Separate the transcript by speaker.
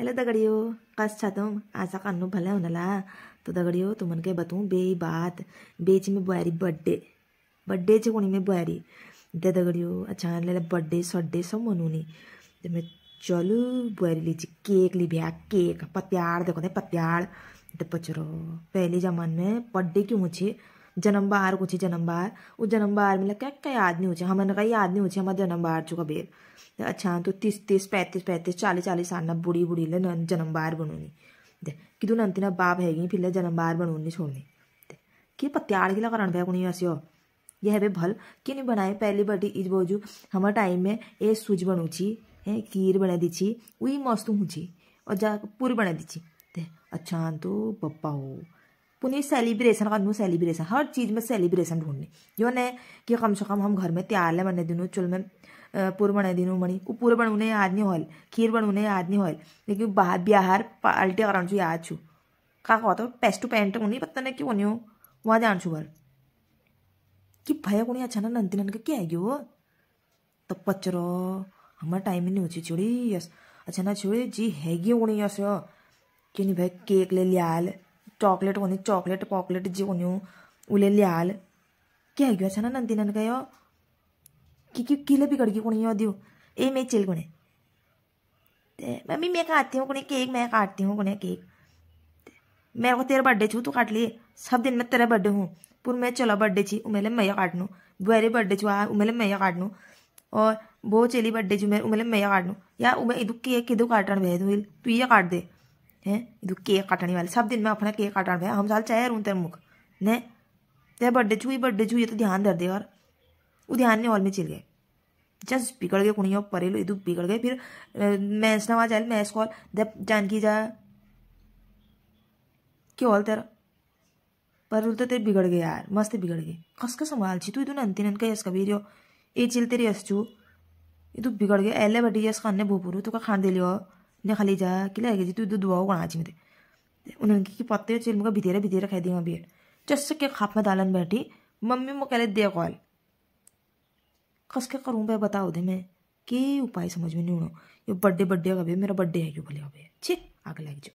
Speaker 1: hello दगड़ियो कस छा तुम आशा कन्नु भले होनला तो दगड़ियो तुमन के बतूँ बे बात बेच में बुआरी बर्थडे बर्थडे च कुणी में बुआरी दे दगड़ियो अच्छा ले बर्थडे सड्डे सब मनुनी तो मैं चलू बुआरी लीजिए केक ली भैया केक पत्याड़ देखो दे पत्याड़ दे पचरो पहले जमाने में बर्थडे क्यों मुझे जन्म जनम्बार कुछ जनम्बार उस बार में क्या कई आदमी हो हमने कई आदमी हो जन्म बार चुका बेर तो अच्छा तो तीस तीस पैंतीस पैंतीस चालीस चालीस आना बुढ़ी बुढ़ी ले बार बनूनी दे कि तू नंती ना बाप है फिर जन्म बार बनूनी छोड़नी कि पत्याड़ किला करण भै कुनी ऐसे यह है भल कि नहीं बनाए पहली बटी इज बोझू हमारे टाइम में ए सूज बनू है खीर बना दी छी वही मस्त हूँ और जा पूरी बना दी छी अच्छा तो पप्पा हो पुनी सेलिब्रेशन कदमू सेलिब्रेशन हर चीज़ में सेलिब्रेशन ढूंढने यो ने कि कम से कम हम घर में त्यार है बने दिनों चुल में पूर्व बने दिनों मणि वो पूर्व बन उन्हें याद नहीं होल खीर बन उन्हें याद नहीं होल लेकिन बाहर बिहार पाल्टे करान याद छू का तो पेस्ट टू पेंट उन्हें पता नहीं कि हो वहाँ जान छू भर कि भैया को अच्छा ना नंदिनन का क्या है वो तो पचरो हमारा टाइम नहीं होची चुड़ी यस अच्छा ना छोड़ी जी हैगी उन्हें यस कि नहीं भाई केक ले लिया चॉकलेट चॉकलेट होनी ಚಾಕ್ಲೇಟ್ ಒಂದಿಗೆ ಚಾಕ್ಲೇಟ್ ಪಾಕ್ಲೇಟ್ ಜೀವ ನೀವು ಉಲೆಲ್ಲಿ ಆಲ್ नंदी ಚೆನ್ನ ನಂದಿ कि क्यों किले बिगड़ गई कुणी दियो ए मैं चिल गुणे मम्मी मैं खाती हूँ कुणी केक मैं काटती हूँ कुणी केक मेरे को तेरा बर्थडे छू तू काट लिए सब दिन मैं तेरे बर्थडे हूँ पुर मैं चलो बर्थडे छी उमेले मैया काटनू बुआरे बर्थडे छू आ उमेले मैया काटनू और बहुत चली बर्थडे छू मेरे उमेले मैया काटनू या उमे इधु केक किधु काटन भेज तू ये काट दे है ಇದು केक काटने वाले सब दिन मैं अपना केक काटा भया हम साल चाहे रू तेरे मुख ने ते बर्थडे छू बर्थडे छू ये तो ध्यान दर दे और वो ध्यान नहीं हॉल में चिल गए जस्ट बिगड़ गए परे लो इधर बिगड़ गए फिर मैच ना वहाँ जाए मैच कॉल दे जानकी जा क्यों हॉल तेरा पर तो तेरे बिगड़ गए यार मस्त बिगड़ गए कस का संभाल छी तू इधर अंतिन अनका यस कभी रियो ये चिल तेरी यस चू इधर बिगड़ गए एले बटी यस खाने ने तू का खान दे लियो ने खाली जा कि लगे जी तू दुआ गणा जी मुझे उन्होंने कि पत्ते चिल मुका भितेर भितेर खाई दी बियर चस्क के खाप में दालन बैठी मम्मी मुँह कहले दे कॉल कस के करूँ भाई बताओ दे मैं के उपाय समझ में नहीं उड़ो ये बड्डे बड्डे का भैया मेरा बड्डे है क्यों भले हो भैया छे आगे लग जाओ